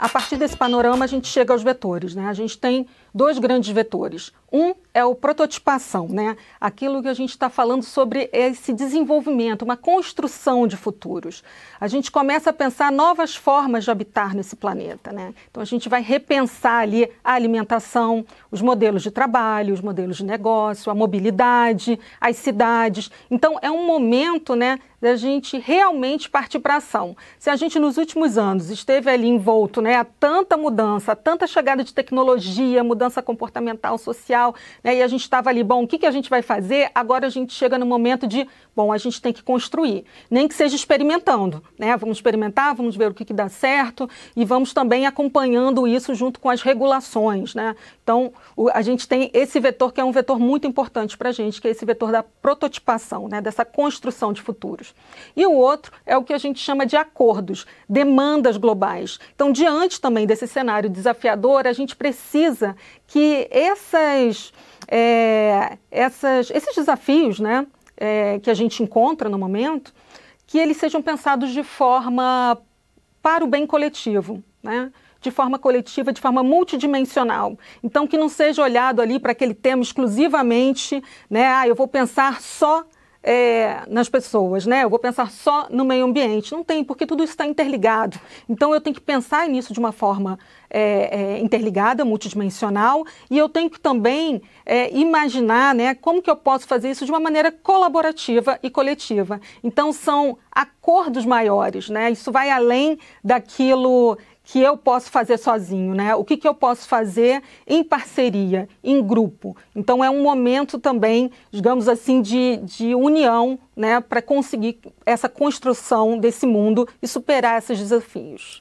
A partir desse panorama, a gente chega aos vetores. Né? A gente tem dois grandes vetores. Um é o prototipação, né? aquilo que a gente está falando sobre esse desenvolvimento, uma construção de futuros. A gente começa a pensar novas formas de habitar nesse planeta. Né? Então, a gente vai repensar ali a alimentação, os modelos de trabalho, os modelos de negócio, a mobilidade, as cidades. Então, é um momento né, da gente realmente partir para ação. Se a gente nos últimos anos esteve ali envolto, né, a tanta mudança, a tanta chegada de tecnologia, mudança comportamental, social, né, e a gente estava ali, bom, o que, que a gente vai fazer? Agora a gente chega no momento de, bom, a gente tem que construir, nem que seja experimentando, né? Vamos experimentar, vamos ver o que, que dá certo e vamos também acompanhando isso junto com as regulações, né? Então, o, a gente tem esse vetor que é um vetor muito importante para a gente, que é esse vetor da prototipação, né? Dessa construção de futuros. E o outro é o que a gente chama de acordos, demandas globais. Então, diante também desse cenário desafiador, a gente precisa que essas, é, essas esses desafios né, é, que a gente encontra no momento, que eles sejam pensados de forma para o bem coletivo. Né? de forma coletiva, de forma multidimensional. Então, que não seja olhado ali para aquele tema exclusivamente, né? Ah, eu vou pensar só é, nas pessoas, né? Eu vou pensar só no meio ambiente. Não tem, porque tudo está interligado. Então eu tenho que pensar nisso de uma forma é, é, interligada, multidimensional, e eu tenho que também é, imaginar, né, como que eu posso fazer isso de uma maneira colaborativa e coletiva. Então são acordos maiores, né? Isso vai além daquilo que eu posso fazer sozinho, né? O que, que eu posso fazer em parceria, em grupo. Então é um momento também, digamos assim, de, de união, né, para conseguir essa construção desse mundo e superar esses desafios.